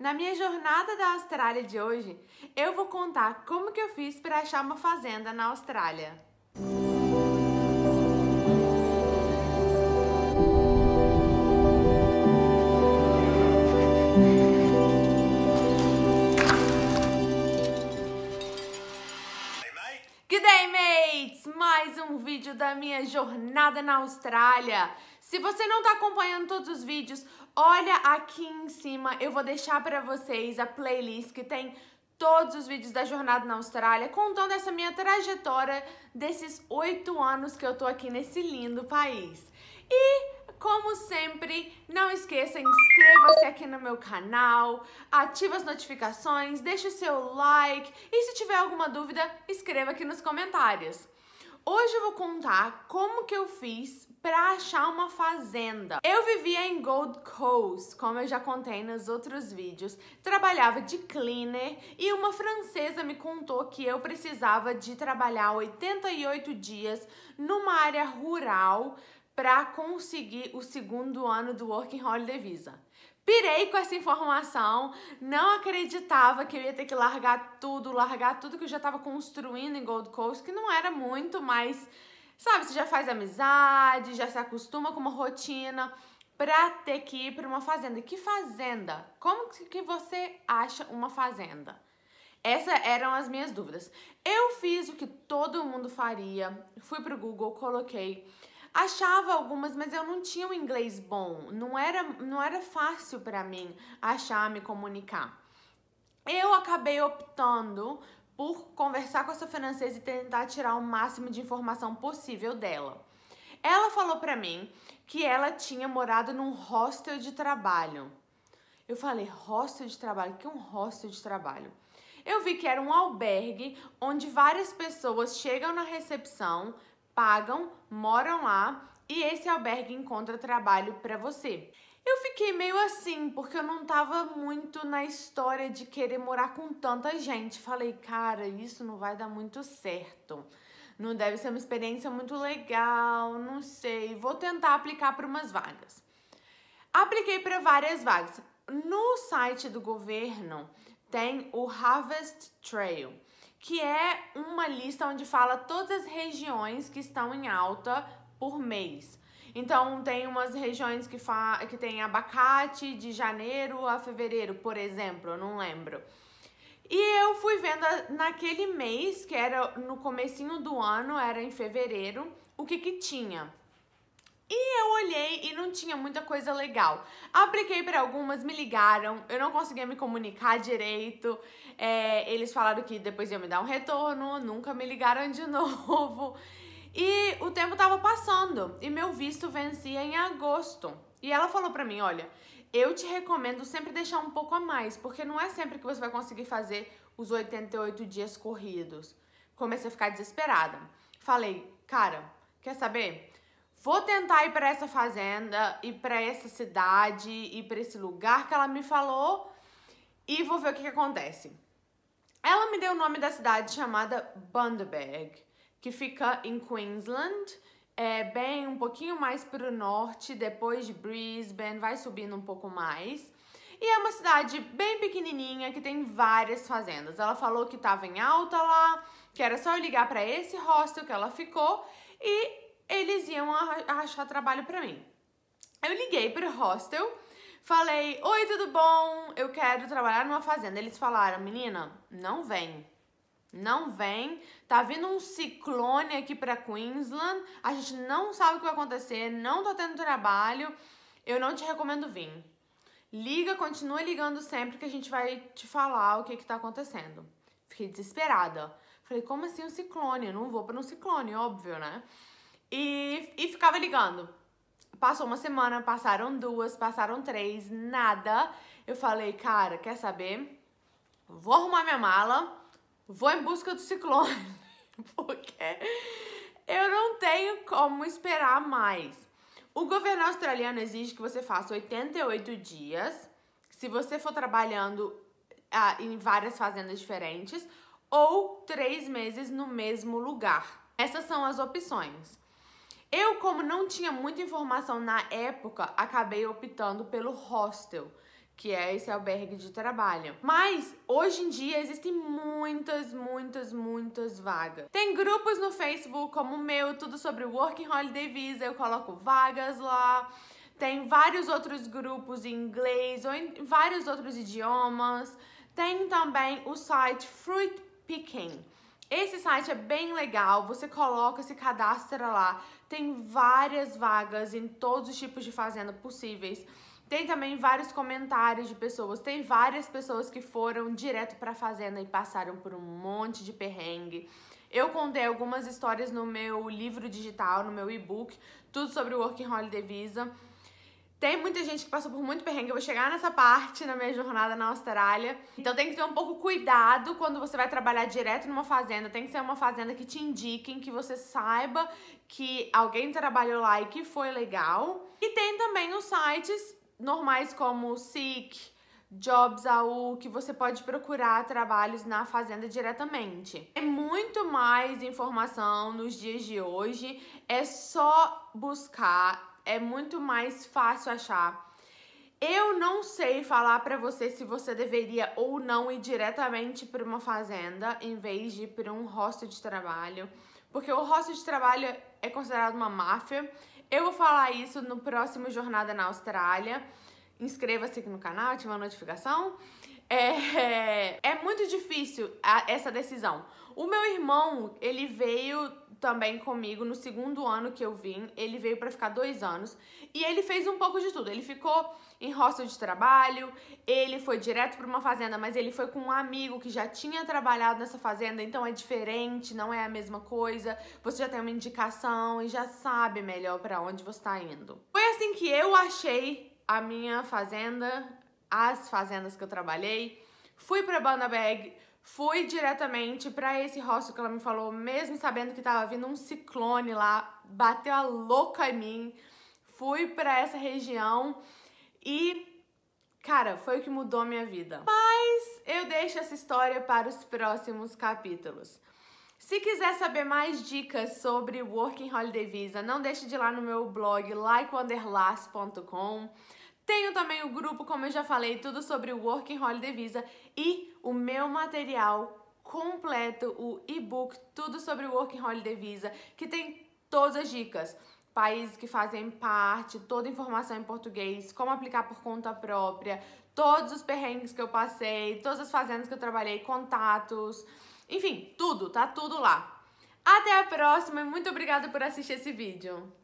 Na minha jornada da Austrália de hoje, eu vou contar como que eu fiz para achar uma fazenda na Austrália. Good mates! Mais um vídeo da minha jornada na Austrália. Se você não está acompanhando todos os vídeos, Olha aqui em cima, eu vou deixar para vocês a playlist que tem todos os vídeos da jornada na Austrália, contando essa minha trajetória desses oito anos que eu tô aqui nesse lindo país. E como sempre, não esqueça, inscreva-se aqui no meu canal, ative as notificações, deixe o seu like e se tiver alguma dúvida, escreva aqui nos comentários. Hoje eu vou contar como que eu fiz para achar uma fazenda. Eu vivia em Gold Coast, como eu já contei nos outros vídeos. Trabalhava de cleaner e uma francesa me contou que eu precisava de trabalhar 88 dias numa área rural para conseguir o segundo ano do Working Holiday Visa. Pirei com essa informação, não acreditava que eu ia ter que largar tudo, largar tudo que eu já estava construindo em Gold Coast, que não era muito, mas sabe, você já faz amizade, já se acostuma com uma rotina pra ter que ir pra uma fazenda. Que fazenda? Como que você acha uma fazenda? Essas eram as minhas dúvidas. Eu fiz o que todo mundo faria, fui pro Google, coloquei. Achava algumas, mas eu não tinha um inglês bom. Não era, não era fácil para mim achar, me comunicar. Eu acabei optando por conversar com a sua francesa e tentar tirar o máximo de informação possível dela. Ela falou para mim que ela tinha morado num hostel de trabalho. Eu falei, hostel de trabalho? O que é um hostel de trabalho? Eu vi que era um albergue onde várias pessoas chegam na recepção, pagam, moram lá e esse albergue encontra trabalho para você. Eu fiquei meio assim, porque eu não tava muito na história de querer morar com tanta gente. Falei, cara, isso não vai dar muito certo. Não deve ser uma experiência muito legal, não sei. Vou tentar aplicar para umas vagas. Apliquei para várias vagas. No site do governo tem o Harvest Trail, que é uma lista onde fala todas as regiões que estão em alta por mês. Então, tem umas regiões que, fa... que tem abacate de janeiro a fevereiro, por exemplo, eu não lembro. E eu fui vendo naquele mês, que era no comecinho do ano, era em fevereiro, o que que tinha. E eu olhei e não tinha muita coisa legal. Apliquei para algumas, me ligaram, eu não conseguia me comunicar direito. É, eles falaram que depois iam me dar um retorno, nunca me ligaram de novo. E o tempo estava passando e meu visto vencia em agosto. E ela falou para mim, olha, eu te recomendo sempre deixar um pouco a mais, porque não é sempre que você vai conseguir fazer os 88 dias corridos. Comecei a ficar desesperada. Falei, cara, quer saber? Vou tentar ir para essa fazenda e para essa cidade e para esse lugar que ela me falou e vou ver o que, que acontece. Ela me deu o nome da cidade chamada Bundaberg que fica em Queensland, é bem um pouquinho mais para o norte, depois de Brisbane, vai subindo um pouco mais. E é uma cidade bem pequenininha que tem várias fazendas. Ela falou que estava em alta lá, que era só eu ligar para esse hostel que ela ficou e eles iam achar trabalho para mim. Eu liguei para o hostel, falei: "Oi, tudo bom? Eu quero trabalhar numa fazenda". Eles falaram: "Menina, não vem. Não vem. Tá vindo um ciclone aqui para Queensland. A gente não sabe o que vai acontecer, não tô tendo trabalho. Eu não te recomendo vir. Liga, continua ligando sempre que a gente vai te falar o que que tá acontecendo. Fiquei desesperada. Falei, como assim um ciclone? Eu não vou para um ciclone, óbvio, né? E, e ficava ligando. Passou uma semana, passaram duas, passaram três, nada. Eu falei, cara, quer saber? Vou arrumar minha mala vou em busca do ciclone, porque eu não tenho como esperar mais. O governo australiano exige que você faça 88 dias se você for trabalhando ah, em várias fazendas diferentes ou três meses no mesmo lugar. Essas são as opções. Eu, como não tinha muita informação na época, acabei optando pelo hostel que é esse albergue de trabalho. Mas hoje em dia existem muitas, muitas, muitas vagas. Tem grupos no Facebook como o meu, tudo sobre Working Holiday Visa, eu coloco vagas lá. Tem vários outros grupos em inglês ou em vários outros idiomas. Tem também o site Fruit Picking. Esse site é bem legal, você coloca, se cadastra lá. Tem várias vagas em todos os tipos de fazenda possíveis. Tem também vários comentários de pessoas. Tem várias pessoas que foram direto pra fazenda e passaram por um monte de perrengue. Eu contei algumas histórias no meu livro digital, no meu e-book, tudo sobre o Working Holiday Visa. Tem muita gente que passou por muito perrengue. Eu vou chegar nessa parte na minha jornada na Austrália. Então tem que ter um pouco cuidado quando você vai trabalhar direto numa fazenda. Tem que ser uma fazenda que te indiquem, que você saiba que alguém trabalhou lá e que foi legal. E tem também os sites normais como SIC, Jobs AU, que você pode procurar trabalhos na fazenda diretamente. É muito mais informação nos dias de hoje, é só buscar, é muito mais fácil achar. Eu não sei falar para você se você deveria ou não ir diretamente para uma fazenda em vez de ir para um hostel de trabalho, porque o hostel de trabalho é considerado uma máfia eu vou falar isso no próximo Jornada na Austrália. Inscreva-se aqui no canal, ative a notificação. É, é, é muito difícil a, essa decisão. O meu irmão, ele veio também comigo no segundo ano que eu vim. Ele veio para ficar dois anos e ele fez um pouco de tudo. Ele ficou em hostel de trabalho, ele foi direto para uma fazenda, mas ele foi com um amigo que já tinha trabalhado nessa fazenda, então é diferente, não é a mesma coisa. Você já tem uma indicação e já sabe melhor para onde você está indo. Foi assim que eu achei a minha fazenda, as fazendas que eu trabalhei. Fui para Banabag, Fui diretamente para esse hostel que ela me falou, mesmo sabendo que tava vindo um ciclone lá, bateu a louca em mim. Fui para essa região e, cara, foi o que mudou a minha vida. Mas eu deixo essa história para os próximos capítulos. Se quiser saber mais dicas sobre Working Holiday Visa, não deixe de ir lá no meu blog likewanderlast.com. Tenho também o grupo, como eu já falei, tudo sobre o Working Holiday Visa e o meu material completo, o e-book, tudo sobre o Working Holiday Visa, que tem todas as dicas países que fazem parte, toda informação em português, como aplicar por conta própria, todos os perrengues que eu passei, todas as fazendas que eu trabalhei, contatos, enfim, tudo, tá tudo lá. Até a próxima e muito obrigada por assistir esse vídeo.